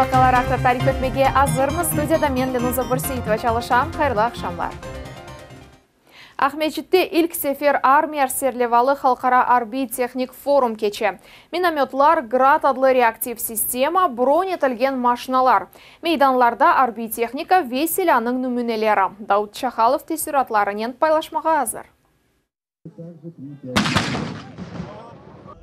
вакалар ақты тарих өтмеге азырмыз. Студияда мен Ленуза Бұрсейітова чалышам. Қайырлы ақшамлар. Ахметжитте үлк сефер армия серлевалы қалқара арби техник форум кече. Минометлар град адлы реактив система, бронетілген машиналар. Мейданларда арби техника веселяның нүмінелері. Дауд Чахалов тесіратларынен пайлашмаға азыр.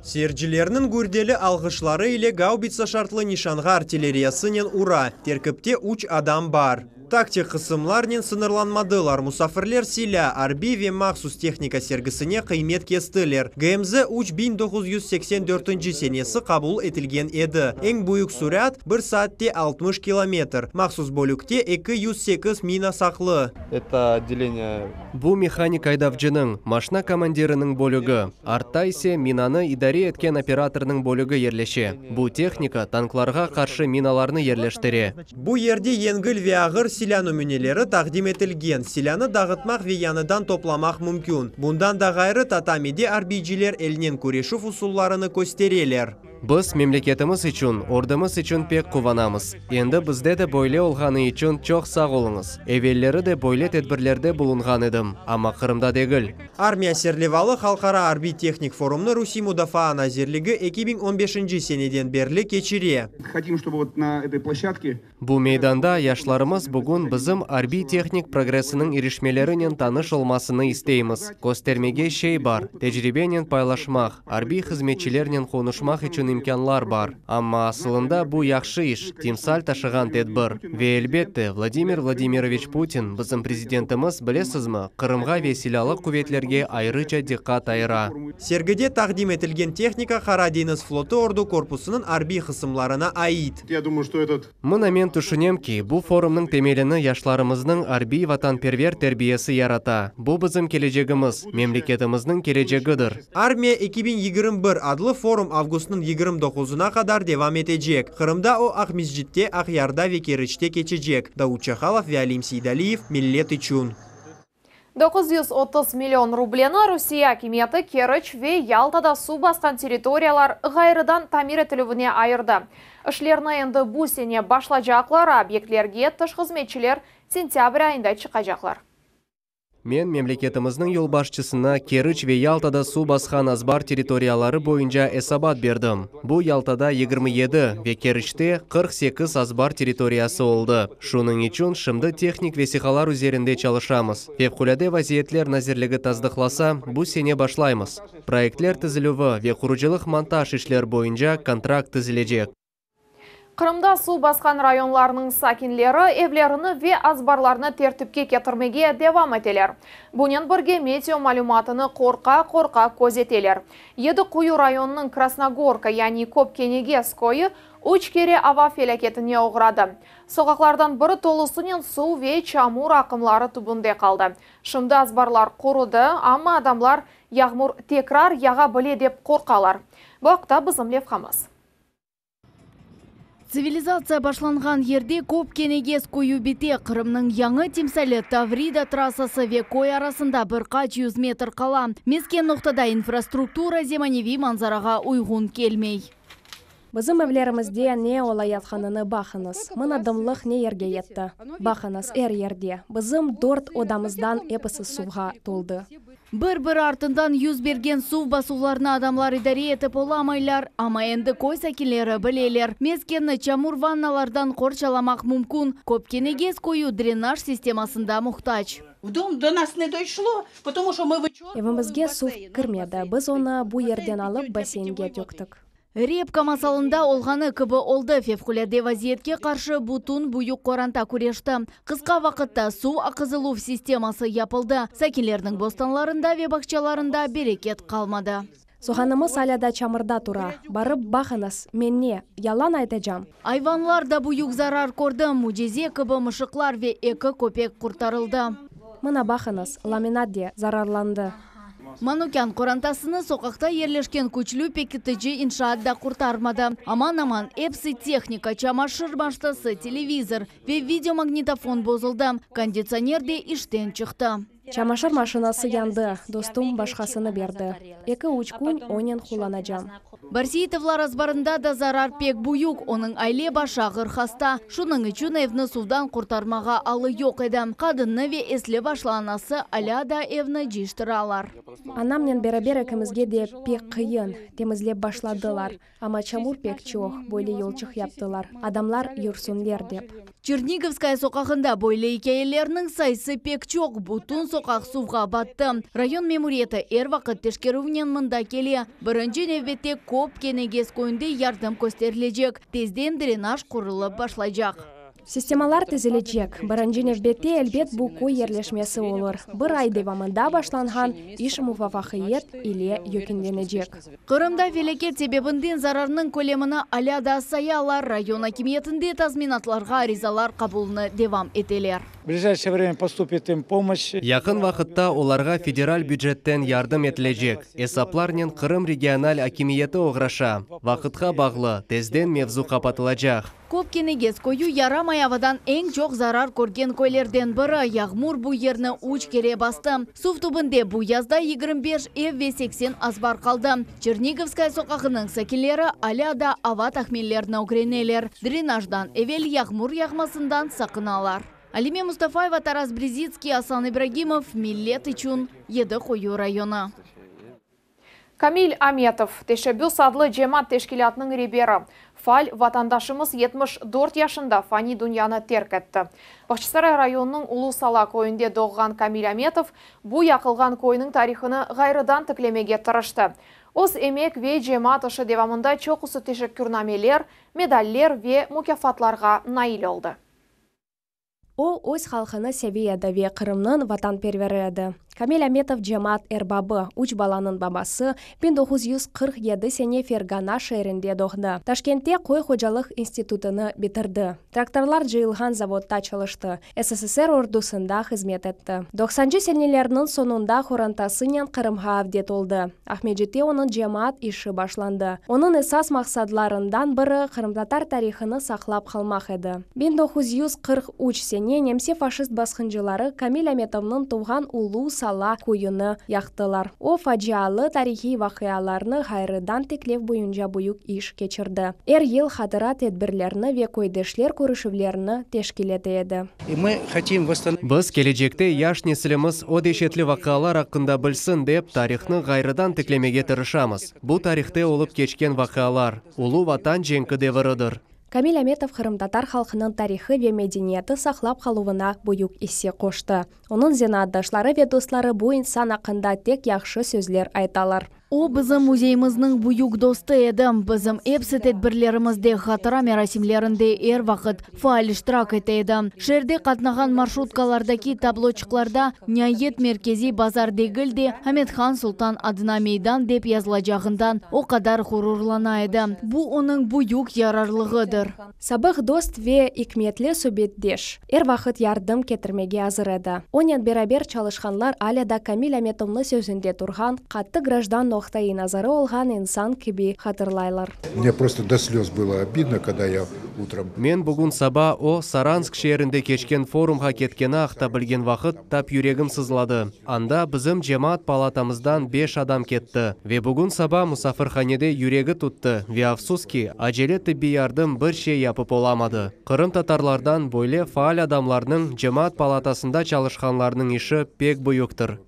Сержілерінің көрделі алғышлары еле гаубица шартлы нишанға артиллериясынен ура, теркіпте уч адам бар тактик кысымлар менен сынырланмадылар селя силя ве мақсус техника сергісіне қаймет стеллер гмз 3984 сенесі тогуз жүз сексен Ең бұйық кабыл этилген эң буюк саатте 60 километр махсус болюкте 208 мина сақлы. это отделение бу механик Айдавджының, машина командирының бөлүгү артта минаны идаре еткен оператордун бөлүгү ерлеше. Бұ техника танкларга қаршы миналарны эрлештире бул жерде эңгил ве селян мүнелері тағдиметілген етілген. Селяны дағытмақ вияныдан топламақ мүмкін. Бұндан да ғайры татамиде арбейджелер әлінен көреші ұсулларыны көстерелер. Біз мемлекетіміз үшін, ордымыз үшін пек қуванамыз. Енді бізде де бойле олғаны үшін чоқ сақ олыңыз. Эвеллері де бойле тедбірлерде бұлынған едім, ама қырымда дегіл. Армия серлевалы халқара арби техник форумны Руси Мудафа Назирлігі 2015 сенеден берлі кечіре. Хотим, чтобы на площадке... мейданда яшларымыз бүгін бізім арби техник Прогресінің ерішмелерінен таныш олмасыны істейміз Костермеге шей бар, тәжірибенен пайлашмақ, арби қызметчілерінен қонышмақ үшін үчүн имканлар бар амма асылында бу яқшы иш тимсал ташыған тедбир ве элбетте владимир владимирович путин биздин біле билесизби қырымға ве силалык күветлерге айрыча диккат айыра сергиде тақдим этилген техника кара деңиз флоти орду корпусунун арбий кысымларына аид я думаю что этот мына мен түшүнөмки бул форумдун темелини жаштарыбыздын арбий ватанпервер тербиясы ярата бул биздин келечегибиз армия 2021 адлы форум августтун 29 kadar қадар девам етеджек. Қырымда о Akyar'da ve Keriç'te кечеджек. Davut Çakalov ve Alim Seydaliyev 930 миллион рублена Русия кеметі Керіч ве Ялтада су басқан территориялар ғайрыдан тамир етілуіне айырды. Үшлеріна енді бұсене башла жақлар, объектлерге тұш қызметшілер сентябрь айында чықа жақлар мен мемлекетіміздің юлбашчысына керыч ве ялтада су басқан азбар территориялары бойынша эсабат бердім бұл ялтада 27 ве керичте 48 азбар территориясы олды шуның ічін шымды техник весихалар өзерінде чалышамыз. февкуляде вазиетлер назерлігі таздықласа, бұ сене башлаймыз проектлер тізілуі ве құрыжылық монтаж ішлер бойынша контракт тизилежек Қырымда су басқан районларының сакинлері әвлеріні ве азбарларыны тертіпке кетірмеге девам әтелер. Бұнен бірге метео малюматыны қорқа-қорқа көзетелер. Еді құйы районының Красногорка, яғни Копкенеге скойы үч кере ава фелекетіне оғырады. Соғақлардан бірі толысынен су ве чамур ақымлары түбінде қалды. Шымды азбарлар құруды ама адамлар яғмур текрар яға біле деп қорқалар. Бұ Цивилизация башланған ерде көп кенегес бете Қырымның яңы темсәлі Таврида трассасы Векой арасында бірқа 100 метр қала. Мескен ноқтада инфраструктура земаневи манзараға ұйғын келмей. Бұзым er әвлерімізде не олай атқанының бақыныз. мұн адымлық не ерге етті. Бақыныз әр ерде. Бұзым дорт одамыздан әпісі суға толды. Бір-бір артындан юз берген су басуларына адамлар дәре етіп оламайлар, ама әнді қой сәкелері білелер. Мезкені чамур ванналардан қорчаламақ мүмкін. Көпкенегез қою дренаж системасында мұқтач. Әвімізге су кірмеді. Біз оны бұй ерден алып бассейнге төктік. Репка масалында олғаны күбі олды февкуляде вазиетке қаршы бұтын бұйық қоранта көрешті. Қысқа вақытта су ақызылу системасы япылды. Сәкелердің бостанларында бақчаларында берекет қалмады. Суханымыз аляда чамырда тұра. Барып бақыныз, менне, ялан жам. Айванлар да бұйық зарар көрді. Мудезе күбі мұшықлар ве екі көпек құртарылды. Мына бақыныз, ламинат де зарарланды манукян курантасыны соқықта ерлешкен көчілі пекеті иншаат да құртармады. аман аман әпсі техника чамашыр баштасы телевизор веб видеомагнитофон бозылды. кондиционер де іштен чықты. чамашыр машинасы янды достым башқасыны берді. Екі уч күн ойнен куланажам Барсиитовлар азбарында да зарар пек буюк, оның айле баша ғырқаста. шуның үчүн әвні судан құртармаға алы жок эди. Қадынны ве башла башланасы аляда эвны жиштыр алар. Анамнен бере әкімізге де пек қиын Темізле башладылар. Ама чамур пек чоқ, бөлі елчіқ яптылар. Адамлар юрсунлер деп. Черниговская соқағында бойлы екейлерінің сайсы пек жоқ. Бұтын соқақ суға батты. Район мемуреті әр вақыт тешкеруінен мұнда келе. Бірінші нәвбетте көп кенегес көнде ярдым көстерлежек. Тезден дренаж құрылып башлайжақ системалар женев бетте әлбет бу көй ерлешмесі олыр. Бұр ай девамында башланған иш муваффакыят иле жек. Құрымда велеке себебиндин зарарының көлемини аляда саялар район акиметінде тазминатларға аризалар қабылыны девам етелер. Яқын вақытта время федерал федераль бюджеттен ярдым етілежек. Эсапларнен қырым регионал акимиеті оғраша. вақытқа бағлы тезден мевзу капатылажак Көп кенегес көйі ярам Аявыдан әң жоқ зарар көрген көйлерден бірі яғмур бұй еріні ұч кере басты. Суфтубынде түбінде бұ язда 25 ев бар азбар қалды. Черниговская соқақының сәкелері аляда ава тахмелеріні өкренелер. Дренаждан әвел яғмур яғмасындан сақыналар. Алиме Мустафаева, Тарас Брезицкий, Асан Ибрагимов, Милет Ичун, Еді қойу районы. Камиль Аметов, Тешебюс садлы жемат тешкелятның ребері. Фаль ватандашымыз 74 яшында фани дүнияны терк әтті. Бақшысарай районының улу сала койынде доғған Камиль Аметов бұ яқылған койының тарихыны ғайрыдан тіклемеге тұрышты. Оз емек ве жемат ұшы девамында чоқысы күрнамелер, медаллер ве мукефатларға наил олды. О, өз халқыны сәбияда ве қырымнан ватан первереді камил Аметов Джамат эрбабы уч баланың бабасы 1947 сене фергана шээринде доғды. ташкентте қой қожалық институтыны бітірді. тракторлар жиылған заводта чылышты. ссср ордусында қызмет әтті. 90 сенелерінің сонында хорантасынян қырымға әвдет олды. Ахмеджетте оның джамат іші башланды Оның эсас мақсадларындан бірі қырымдатар тарихыны сақлап қалмақ еді. 1943 сене немсе фашист басқынжылары камил әметовдун туған сала куюны яктылар о фаджиалы тарихи вакыяларны хайрыдан теклеп буюнча буюк иш кечирди эр ел хадыра тедбирлерни ве койдешлер көрүшүвлерни тешкил этеди мы хотим биз келечекте яш о ақында білсін деп тарихны ғайрыдан теклемеге тырышабыз бу тарихте олып кечкен вакыялар улуу ватан жеңки вырыдыр камил әметов татар халқының тарихы ве мәдениеті сақлап қалуына бұйық есе қошты оның зенаддашлары ве достары бұ инсан ақында тек яқшы сөзлер айталар О бізім музейіміздің бұйық досты еді. Бізім әпсі тәдбірлерімізде қатыра мерасимлерінде әр вақыт файл әті етеді. Жерде қатнаған маршруткалардаки таблочықларда Няет меркези базар дегілде Хамедхан Султан адына мейдан деп жағындан о қадар құрурлана еді. Бұ оның бұйық ярарлығыдыр. Сабық дост ве икметлі субеттеш Әр вақыт ярдым кетірмеге азыр еді. берабер чалышқанлар Аляда Камиль Аметовны сөзінде тұрған қатты граждан токтай назары олған инсан кебе қатырлайлар. мне просто до слез было обидно когда я утром мен бүгін саба о саранск шерінде кешкен форумға кеткені ақта білген вақыт тап юрегім сызлады анда бізім жемаат палатамыздан 5 адам кетті ве бүгін саба ханеде юрегі тутты ве афсуски ажеле тиббий ярдым бір ше япып оламады қырым татарлардан бойле фаал адамларының жемаат палатасында чалышқанларының іші пек бұйықтыр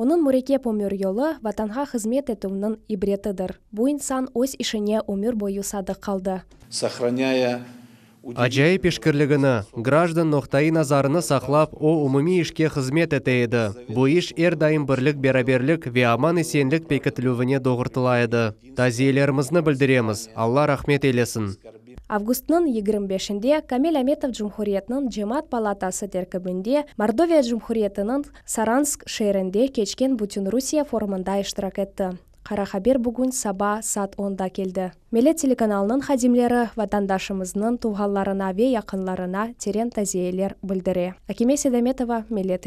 Оның мурекеп өмір елі ватанға қызмет етуінің ибретідір. Бұ инсан өз ішіне өмір бойы садық қалды. Аджай пешкірлігіні, граждан ноқтайы назарыны сақлап, о ұмыми ішке қызмет әтейді. Бұ іш әрдайым бірлік бераберлік ве аман есенлік пекітілуіне доғыртылайды. Тазиелерімізні білдіреміз. Алла рахмет елесін августтың 25 інде камил аметов жумхуриятынын жемат палатасы теркібінде мордовия жумхуриятынын саранск шерінде кечкен бүтін русия форумында иштирок кетті. қара хабер бүгін саба саат онда келді. Мелет телеканалының хадимлері ватандашымызның туғаларына ве яқынларына терең тазиялер білдіре. акиме седеметова мелет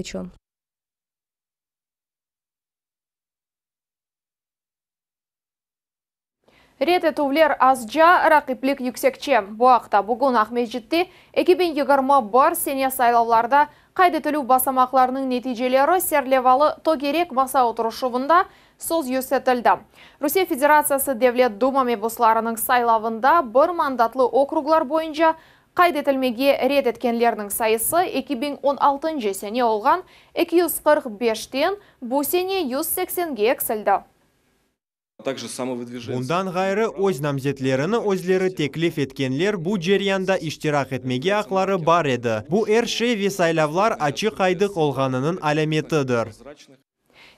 Реті тувлер азжа рақиплік үксекче. Бұақта бүгін Ахмеджитті 2021 сене сайлауларда қайды тілу басамақларының нетижелері серлевалы тогерек маса отырышуында сөз юсетілді. Русия Федерациясы Девлет Дума мебусларының сайлауында бір мандатлы округлар бойынша қайдетілмеге етілмеге рет сайысы 2016 жесене олған 245-тен бұсене 180-ге әксілді также ғайры, өз намзетлеріні өзлері теклеф еткенлер бұ жерянда іштирақ етмеге ақлары бар еді. бу әрше весайлавлар ачы қайдық олғанының аламетидир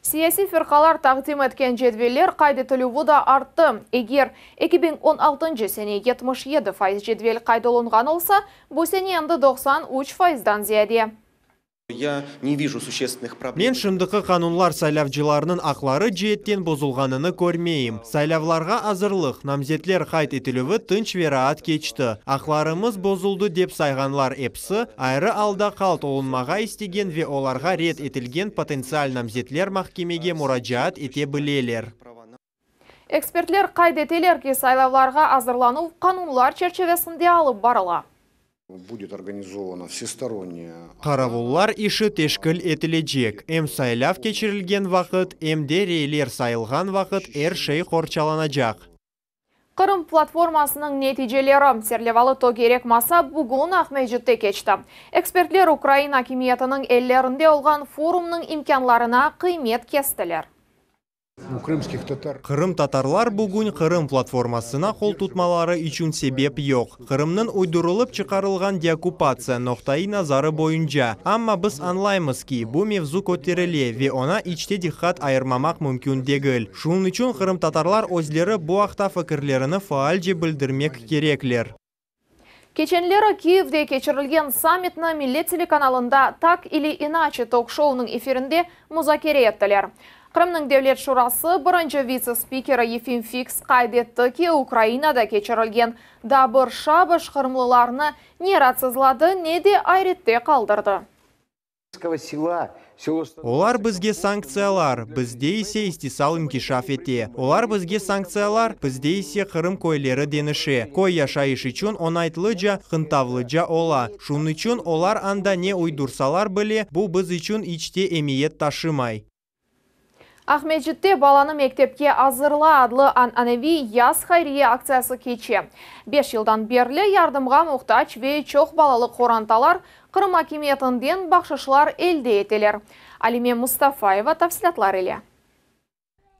Саяси фирқалар тағдим әткен жедвелер қайды түлі да артты. Егер 2016 сене 77 файз жедвел олынған олса, бұ сене әнді 93 файздан зияде. Мен шындықы қанунлар сайлавчыларының ақлары жеттен бұзылғаныны көрмейім. Сайлавларға азырлық, намзетлер қайт етілуі түнч вераат кечті. Ақларымыз бозылды деп сайғанлар епсі, айры алда қалт олынмаға істеген ве оларға рет етілген потенциал намзетлер мақкемеге мұраджаат ете білелер. Экспертлер қайдетелерге сайлауларға азырлану қанунлар черчевесінде алып барыла будет іші всестороннее. каравуллар иши тешкіл этилечек эм сайлав кечирилген вақыт, эмде рейлер сайылған вақыт, эр шей Қырым платформасының нәтижелері Серлевалы Тогерек Маса бүгін Ахмейджітте кечті. Экспертлер Украина кемиетінің әллерінде олған форумның имканларына қиымет кестілер. Қырым татарлар бүгін Қырым платформасына қол тұтмалары үшін себеп жоқ. Қырымның ойдырылып чықарылған деокупация ноқтайы назары бойынша. Амма біз анлаймыз ки, бұ мевзу көтеріле ве она іште дихат айырмамақ мүмкін дегіл. Шуын үшін Қырым татарлар өзлері бұ ақта фікірлеріні фаалже білдірмек кереклер. Кеченлері Киевде кечірілген саммитна милет телеканалында «Так или иначе» ток-шоуның эфирінде музакере еттілер. Қырымның дәулет шурасы бұрынжы вице-спикері Ефим Фикс қайдетті ке Украинада кечірілген дабыр шабыш қырымлыларыны не рацызлады, не де айретте қалдырды. Олар бізге санкциялар, бізде есе істесалым кешаф ете. Олар бізге санкциялар, бізде есе қырым көйлері деніші. Көй яшайыш үчін он айтылы жа, қынтавлы жа ола. Шуны үчін олар анда не ойдурсалар біле, бұ біз үшін ічте әмейет ташымай. Ахмеджитте баланы мектепке азырла адлы ан-анави яз хайрие акциясы кече. 5 жылдан берлі ярдымға мұқтач ве чоқ балалы қоранталар Қырым акиметінден бақшышылар елде етелер. Алиме Мустафаева тавсилатлар еле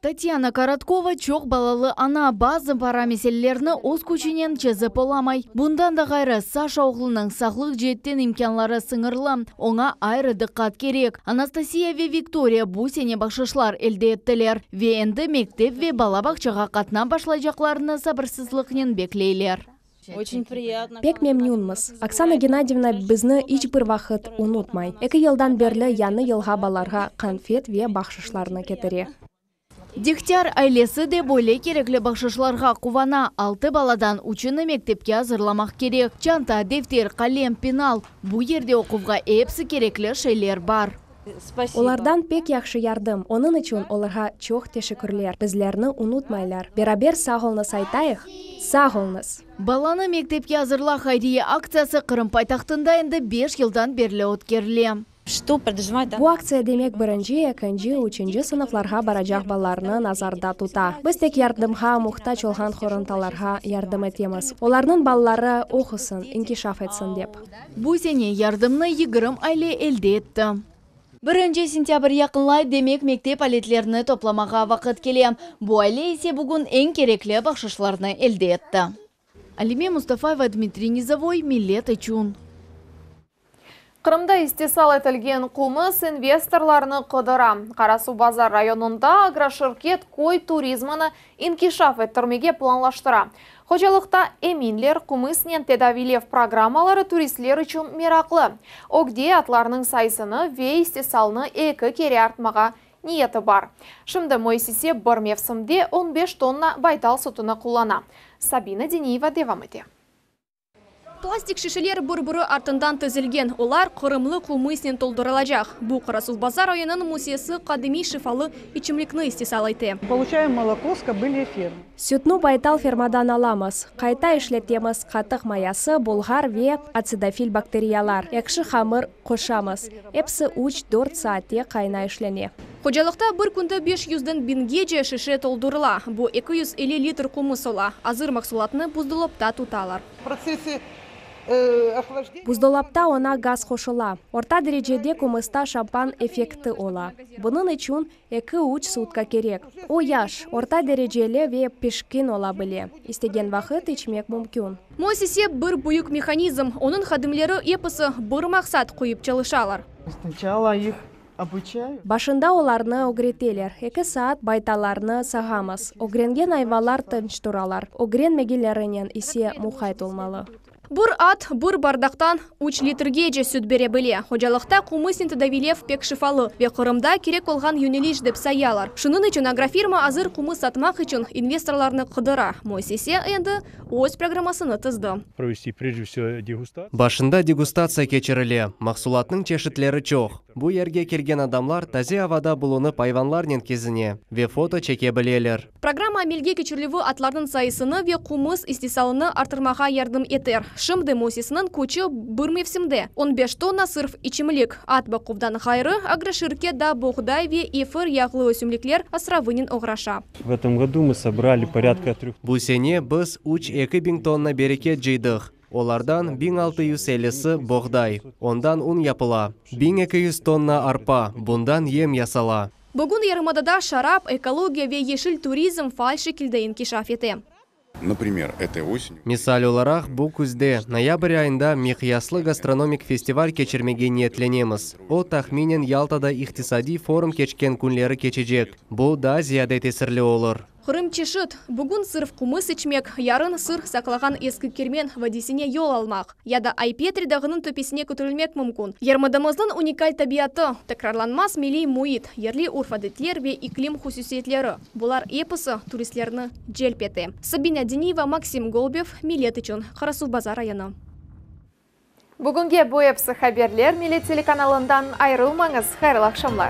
татьяна короткова чоқ балалы ана базы пара мәселелеріні өз күшінен чезіп оламай бұндан да ғайры саша Оғылының сақлық жеттен имканлары сыңырлы оңа айры дыққат керек анастасия ве виктория бұсене бақшышылар бақшышлар елде еттілер ве әнді мектеп ве бала бақшаға башылай башлай жақларыны сабырсызлықнен беклейлер Бек Пек мемнюнмыз. Оксана Геннадьевна бізні іч бір вақыт ұнутмай. Екі елдан берлі яны елға баларға конфет ве бақшышларына кетіре. Дегтяр әйлесі де бойле кереклі бақшышыларға қуана. Алты баладан үшіні мектепке азырламақ керек. Чанта, дефтер, қалем, пенал. бұй ерде оқуға епсі кереклі шейлер бар. Олардан пек яқшы ярдым. Оның үшін оларға чоқ тешікірлер. Бізлерні ұнутмайлар. Берабер сағылныс айтайық. Сағылныс. Баланы мектепке азырла хайдие акциясы Қырым пайтақтында енді 5 жылдан берлі өткерлем бу акция демек бірінші, экинчи үшінші сыныфларға баражақ баларыны назарда тұта. Біз тек ярдымға муктаж болгон хорынталарға ярдым етеміз. Оларның баллары оқысын, инкишаф әтсін деп бу сене ярдымны егірім айле элде етті. Бірінші сентябрь яқынлай демек мектеп әлетлеріні топламаға вақыт келе бу айле есе бүгін эң кереклі бакшышларны элде етті. алиме мустафаева дмитрий низовой милет Қырымда істесал сал Құмыс қылмыс құдыра қыдыра. Қарасу базар районында агрошыркет қой туризміні инкишаф әттірмеге планлаштыра. Хожалықта эминлер қымысынен тедавилев программалары туристлер үшін мерақлы. Огде атларының сайсыны ве есте салны екі кере артмаға ниеті бар. Шымды Мойсесе бір мевсімде 15 тонна байтал сұтыны құлана. Сабина Дениева девамыде пластик шешелер борбору артындан тізілген олар құрымлы кумысинен толдырылажақ бұл базар ойынын мұсесі қадыми шифалы ичимликны истесалайты получаем молоко байтал фермадан аламыз қайта ишлетеміз қатық маясы болғар ве ацидофил бактериялар әкші хамыр қошамыз Әпсі үч төрт саатте қайна ішлене Қожалықта бір күнді 500-ден же шеше толдырыла. Бұ 250 литр құмыс ола. Азыр мақсулатыны бұздылып та тұталар. Процессе буздолапта э, она газ қошыла. орта дережеде кумыста шампан эффекти ола Бұның үшін эки уч сутка керек О, яш орта дережеле ве пешкин ола біле. истеген вақыт ичмек мүмкін. мосисе бір бұйық механизм Оның қадымлері епісі бир мақсат құйып чылышалар. башында оларны огретелер эки саат байталарны сағамыз. огренген айвалар тынч туралар мегелерінен исе мухайт олмалы. Бұр ат, бұр бардақтан 3 литрге же сүт бере біле. Хожалықта қумысын тадавилев пек шифалы. Ве құрымда керек олған юнелиш деп саялар. Шынын үшін агрофирма азыр құмыс сатмақ үшін инвесторларны қыдыра. Мойсесе әнді өз программасыны тызды. Башында дегустация кечіріле. Мақсулатның чешітлері чоқ. Бұ ерге келген адамлар тазе авада бұлыны пайванларнен кезіне. Ве фото чеке білелер. Программа мелге кечірлеві атлардың сайысыны ве қумыс істесалыны артырмаға ярдым етер шымды мосисынын кучы он беш тонна сырф ичимлик ат бакувдан хайры агроширке да бухдай ве эфир яглы өсімліклер асравынен оғыраша. в этом мы собрали порядка бусене біз уч эки бин тонна береке жыйдык Олардан 1650-сі боғдай, ондан ұн япыла, 1200 тонна арпа, бұндан ем ясала. Бүгін Ермадада шарап, экология ве ешіл туризм фальшы келдейін кешафеті. Например, этой осенью... Мисалю Ларах Букузде. Ноябрь айында Михьяслы, гастрономик фестиваль кечермегене тленемыз. О тахминен Ялтада ихтисади форум кечкен күнлері кечежек. Бұл да зияда тесірлі олыр. Құрым чешит. Бүгін сырф құмыс чмек, ярын сыр сақлаған ескі кермен вадесіне ел алмақ. Яда Айпетри дағының төпесіне көтілмек мүмкін. Ермадамыздың уникаль табиаты, Текрарланмас милей муит, ерлі урфадетлер бе иклим хусюсетлері. Бұлар эпосы туристлеріні желпеті. Сабина Дениева Максим Голбев, Милет үшін, Қарасу базар районы. Бүгінге бойып хаберлер Милет телеканалындан айрылмаңыз, қайырлы